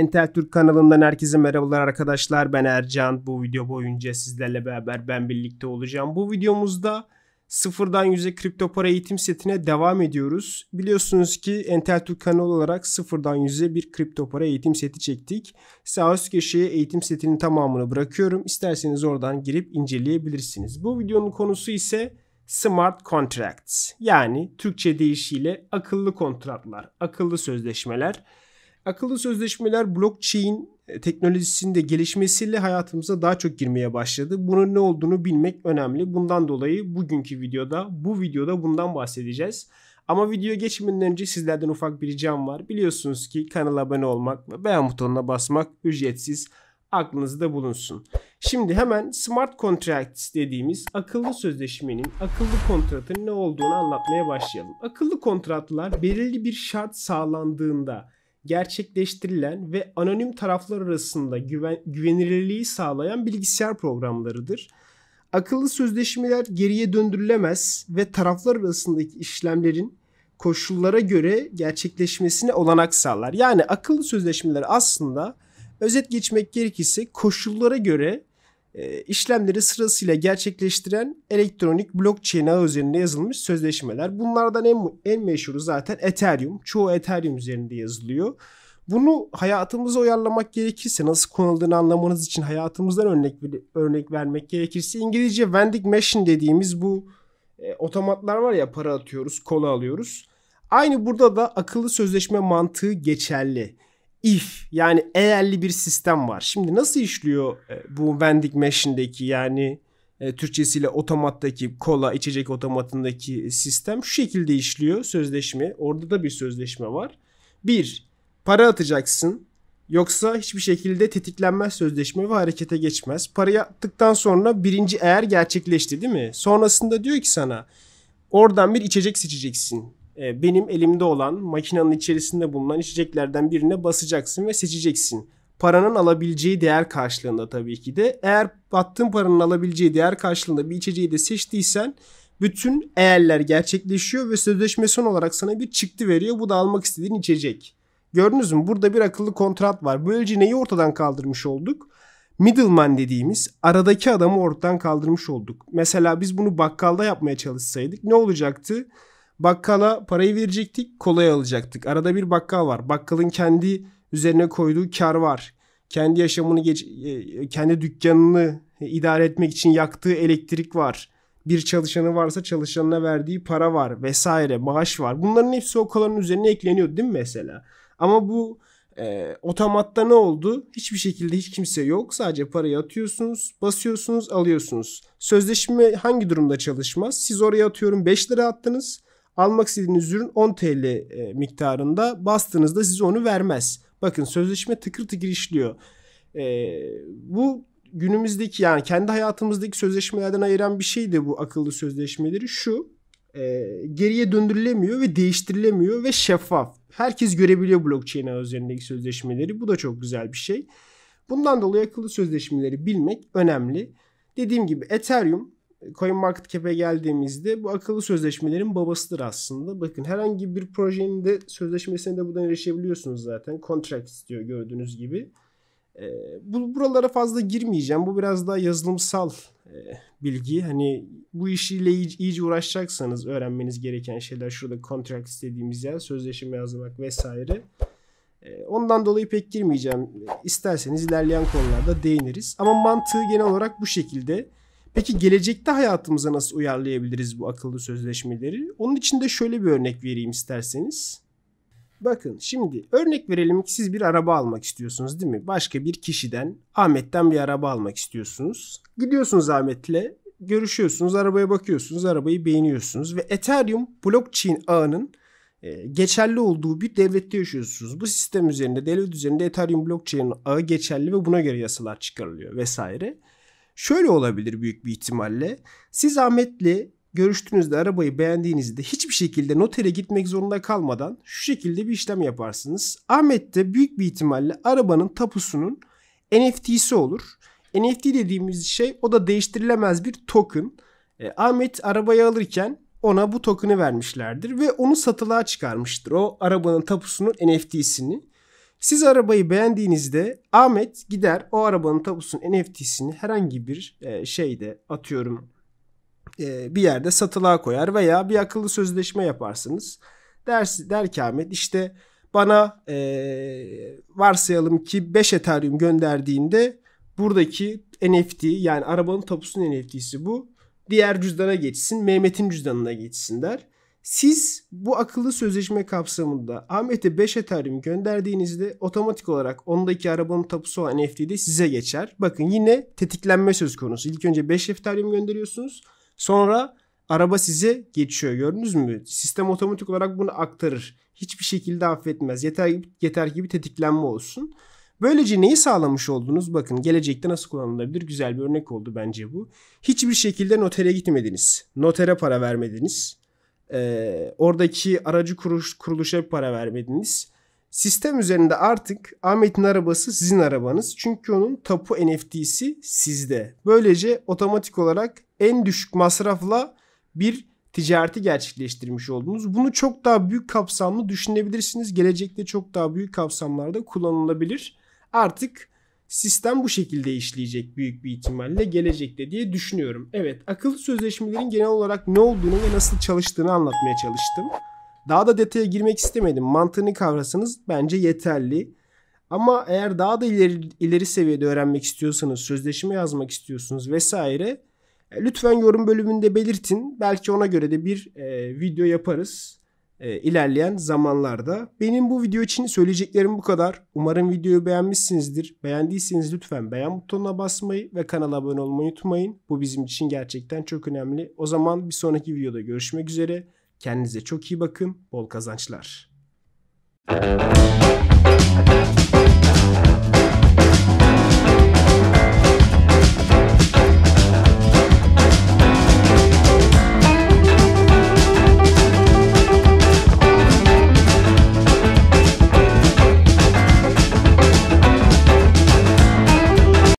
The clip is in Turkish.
Entel Türk kanalından herkese merhabalar arkadaşlar. Ben Ercan. Bu video boyunca sizlerle beraber ben birlikte olacağım. Bu videomuzda sıfırdan yüze kripto para eğitim setine devam ediyoruz. Biliyorsunuz ki Entel Türk kanalı olarak sıfırdan yüze bir kripto para eğitim seti çektik. Sağ üst köşeye eğitim setinin tamamını bırakıyorum. İsterseniz oradan girip inceleyebilirsiniz. Bu videonun konusu ise smart contracts yani Türkçe deyişiyle akıllı kontratlar, akıllı sözleşmeler. Akıllı sözleşmeler blockchain e, teknolojisinde gelişmesiyle hayatımıza daha çok girmeye başladı. Bunun ne olduğunu bilmek önemli. Bundan dolayı bugünkü videoda, bu videoda bundan bahsedeceğiz. Ama video geçmeden önce sizlerden ufak bir ricam var. Biliyorsunuz ki kanala abone olmak ve beğen butonuna basmak ücretsiz aklınızda bulunsun. Şimdi hemen smart contracts dediğimiz akıllı sözleşmenin, akıllı kontratın ne olduğunu anlatmaya başlayalım. Akıllı kontratlar belirli bir şart sağlandığında gerçekleştirilen ve anonim taraflar arasında güven, güvenilirliği sağlayan bilgisayar programlarıdır. Akıllı sözleşmeler geriye döndürülemez ve taraflar arasındaki işlemlerin koşullara göre gerçekleşmesine olanak sağlar. Yani akıllı sözleşmeler aslında özet geçmek gerekirse koşullara göre e, işlemleri sırasıyla gerçekleştiren elektronik blockchain ağı üzerinde yazılmış sözleşmeler. Bunlardan en, en meşhuru zaten Ethereum. Çoğu Ethereum üzerinde yazılıyor. Bunu hayatımıza uyarlamak gerekirse nasıl kullanıldığını anlamanız için hayatımızdan örnek örnek vermek gerekirse İngilizce vending machine dediğimiz bu e, otomatlar var ya para atıyoruz, kola alıyoruz. Aynı burada da akıllı sözleşme mantığı geçerli if yani eğerli bir sistem var. Şimdi nasıl işliyor e, bu vending machine'deki yani e, Türkçesiyle otomattaki kola içecek otomatındaki sistem şu şekilde işliyor sözleşme. Orada da bir sözleşme var. Bir, para atacaksın. Yoksa hiçbir şekilde tetiklenmez sözleşme ve harekete geçmez. Parayı attıktan sonra birinci eğer gerçekleşti değil mi? Sonrasında diyor ki sana oradan bir içecek seçeceksin e, benim elimde olan makinenin içerisinde bulunan içeceklerden birine basacaksın ve seçeceksin. Paranın alabileceği değer karşılığında tabii ki de. Eğer attığın paranın alabileceği değer karşılığında bir içeceği de seçtiysen bütün eğerler gerçekleşiyor ve sözleşme son olarak sana bir çıktı veriyor. Bu da almak istediğin içecek. Gördünüz mü? Burada bir akıllı kontrat var. Böylece neyi ortadan kaldırmış olduk? Middleman dediğimiz aradaki adamı ortadan kaldırmış olduk. Mesela biz bunu bakkalda yapmaya çalışsaydık ne olacaktı? Bakkala parayı verecektik, kolay alacaktık. Arada bir bakkal var. Bakkalın kendi üzerine koyduğu kar var. Kendi yaşamını geç, e, e, kendi dükkanını idare etmek için yaktığı elektrik var. Bir çalışanı varsa çalışanına verdiği para var vesaire, maaş var. Bunların hepsi o kalanın üzerine ekleniyor değil mi mesela? Ama bu e, otomatta ne oldu? Hiçbir şekilde hiç kimse yok. Sadece parayı atıyorsunuz, basıyorsunuz, alıyorsunuz. Sözleşme hangi durumda çalışmaz? Siz oraya atıyorum 5 lira attınız almak istediğiniz ürün 10 TL e, miktarında bastığınızda size onu vermez. Bakın sözleşme tıkır tıkır işliyor. E, bu günümüzdeki yani kendi hayatımızdaki sözleşmelerden ayıran bir şey de bu akıllı sözleşmeleri şu e, geriye döndürülemiyor ve değiştirilemiyor ve şeffaf. Herkes görebiliyor blockchain üzerindeki sözleşmeleri. Bu da çok güzel bir şey. Bundan dolayı akıllı sözleşmeleri bilmek önemli. Dediğim gibi Ethereum Market CoinMarketCap'e geldiğimizde bu akıllı sözleşmelerin babasıdır aslında. Bakın herhangi bir projenin de sözleşmesine de buradan erişebiliyorsunuz zaten. Contract istiyor gördüğünüz gibi. E, bu buralara fazla girmeyeceğim. Bu biraz daha yazılımsal e, bilgi. Hani bu işiyle iyice, iyice uğraşacaksanız öğrenmeniz gereken şeyler şurada contract istediğimiz yer, sözleşme yazmak vesaire. E, ondan dolayı pek girmeyeceğim. İsterseniz ilerleyen konularda değiniriz. Ama mantığı genel olarak bu şekilde. Peki gelecekte hayatımıza nasıl uyarlayabiliriz bu akıllı sözleşmeleri? Onun için de şöyle bir örnek vereyim isterseniz. Bakın şimdi örnek verelim ki siz bir araba almak istiyorsunuz değil mi? Başka bir kişiden Ahmet'ten bir araba almak istiyorsunuz. Gidiyorsunuz Ahmet'le görüşüyorsunuz, arabaya bakıyorsunuz, arabayı beğeniyorsunuz ve Ethereum blockchain ağının e, geçerli olduğu bir devlette yaşıyorsunuz. Bu sistem üzerinde, devlet üzerinde Ethereum blockchain ağı geçerli ve buna göre yasalar çıkarılıyor vesaire. Şöyle olabilir büyük bir ihtimalle. Siz Ahmet'le görüştüğünüzde arabayı beğendiğinizde hiçbir şekilde notere gitmek zorunda kalmadan şu şekilde bir işlem yaparsınız. Ahmet de büyük bir ihtimalle arabanın tapusunun NFT'si olur. NFT dediğimiz şey o da değiştirilemez bir token. E, Ahmet arabayı alırken ona bu token'ı vermişlerdir ve onu satılığa çıkarmıştır. O arabanın tapusunun NFT'sini. Siz arabayı beğendiğinizde Ahmet gider o arabanın tapusunun NFT'sini herhangi bir e, şeyde atıyorum e, bir yerde satılığa koyar veya bir akıllı sözleşme yaparsınız. Dersi, der ki Ahmet işte bana e, varsayalım ki 5 Ethereum gönderdiğinde buradaki NFT yani arabanın tapusunun NFT'si bu. Diğer cüzdana geçsin Mehmet'in cüzdanına geçsin der. Siz bu akıllı sözleşme kapsamında Ahmet'e 5 Ethereum gönderdiğinizde otomatik olarak ondaki arabanın tapusu olan NFT de size geçer. Bakın yine tetiklenme söz konusu. İlk önce 5 Ethereum gönderiyorsunuz. Sonra araba size geçiyor. Gördünüz mü? Sistem otomatik olarak bunu aktarır. Hiçbir şekilde affetmez. Yeter, yeter ki bir tetiklenme olsun. Böylece neyi sağlamış oldunuz? Bakın gelecekte nasıl kullanılabilir? Güzel bir örnek oldu bence bu. Hiçbir şekilde notere gitmediniz. Notere para vermediniz e, oradaki aracı kuruş, kuruluşa bir para vermediniz. Sistem üzerinde artık Ahmet'in arabası sizin arabanız. Çünkü onun tapu NFT'si sizde. Böylece otomatik olarak en düşük masrafla bir ticareti gerçekleştirmiş oldunuz. Bunu çok daha büyük kapsamlı düşünebilirsiniz. Gelecekte çok daha büyük kapsamlarda kullanılabilir. Artık Sistem bu şekilde işleyecek büyük bir ihtimalle gelecekte diye düşünüyorum. Evet akıllı sözleşmelerin genel olarak ne olduğunu ve nasıl çalıştığını anlatmaya çalıştım. Daha da detaya girmek istemedim. Mantığını kavrasanız bence yeterli. Ama eğer daha da ileri, ileri seviyede öğrenmek istiyorsanız, sözleşme yazmak istiyorsunuz vesaire e, lütfen yorum bölümünde belirtin. Belki ona göre de bir e, video yaparız e, ilerleyen zamanlarda. Benim bu video için söyleyeceklerim bu kadar. Umarım videoyu beğenmişsinizdir. Beğendiyseniz lütfen beğen butonuna basmayı ve kanala abone olmayı unutmayın. Bu bizim için gerçekten çok önemli. O zaman bir sonraki videoda görüşmek üzere. Kendinize çok iyi bakın. Bol kazançlar. Thank you.